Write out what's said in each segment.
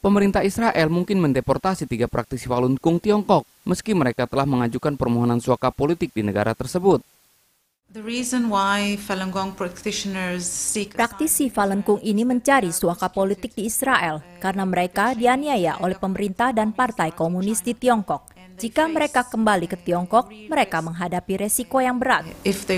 Pemerintah Israel mungkin mendeportasi tiga praktisi Falun Gong Tiongkok, meski mereka telah mengajukan permohonan suaka politik di negara tersebut. Praktisi Falun Gong ini mencari suaka politik di Israel karena mereka dianiaya oleh pemerintah dan partai komunis di Tiongkok. Jika mereka kembali ke Tiongkok, mereka menghadapi resiko yang berat. Uh,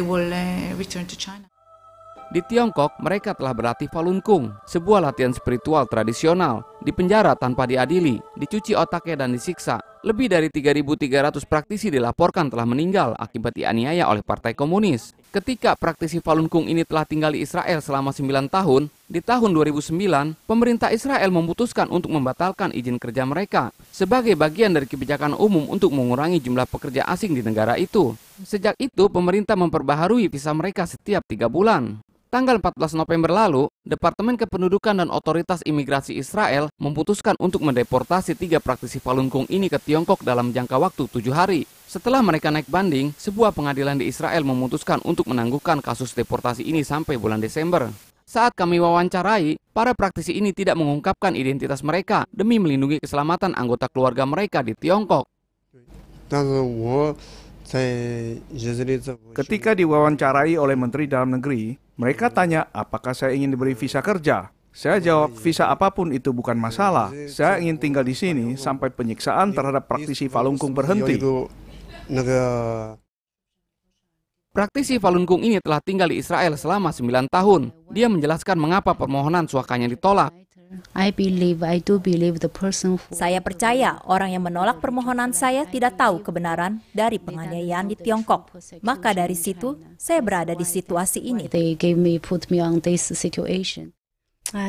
di Tiongkok, mereka telah berlatih Falun Gong, sebuah latihan spiritual tradisional, di penjara tanpa diadili, dicuci otaknya dan disiksa. Lebih dari 3.300 praktisi dilaporkan telah meninggal akibat dianiaya oleh Partai Komunis. Ketika praktisi Falun Gong ini telah tinggal di Israel selama 9 tahun, di tahun 2009, pemerintah Israel memutuskan untuk membatalkan izin kerja mereka sebagai bagian dari kebijakan umum untuk mengurangi jumlah pekerja asing di negara itu. Sejak itu, pemerintah memperbaharui visa mereka setiap tiga bulan. Tanggal 14 November lalu, Departemen Kependudukan dan Otoritas Imigrasi Israel memutuskan untuk mendeportasi tiga praktisi Falun Gong ini ke Tiongkok dalam jangka waktu tujuh hari. Setelah mereka naik banding, sebuah pengadilan di Israel memutuskan untuk menangguhkan kasus deportasi ini sampai bulan Desember. Saat kami wawancarai, para praktisi ini tidak mengungkapkan identitas mereka demi melindungi keselamatan anggota keluarga mereka di Tiongkok. Ketika diwawancarai oleh Menteri Dalam Negeri, mereka tanya, apakah saya ingin diberi visa kerja? Saya jawab, visa apapun itu bukan masalah. Saya ingin tinggal di sini sampai penyiksaan terhadap praktisi Falun Gong berhenti. Praktisi Falun Gong ini telah tinggal di Israel selama 9 tahun. Dia menjelaskan mengapa permohonan suakanya ditolak. Saya percaya orang yang menolak permohonan saya tidak tahu kebenaran dari penganiayaan di Tiongkok. Maka dari situ, saya berada di situasi ini. Ah,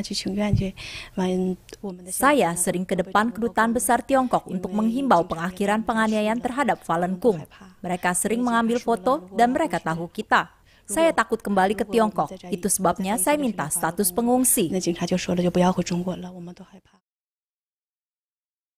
saya sering ke depan kedutaan besar Tiongkok untuk menghimbau pengakhiran penganiayaan terhadap Falun Gong. Mereka sering mengambil foto dan mereka tahu kita. Saya takut kembali ke Tiongkok. Itu sebabnya saya minta status pengungsi.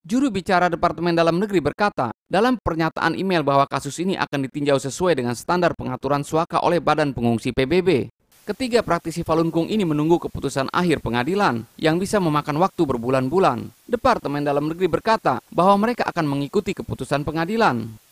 Juru bicara Departemen Dalam Negeri berkata, dalam pernyataan email bahwa kasus ini akan ditinjau sesuai dengan standar pengaturan suaka oleh Badan Pengungsi PBB. Ketiga praktisi Falun Gong ini menunggu keputusan akhir pengadilan yang bisa memakan waktu berbulan-bulan. Departemen Dalam Negeri berkata bahwa mereka akan mengikuti keputusan pengadilan.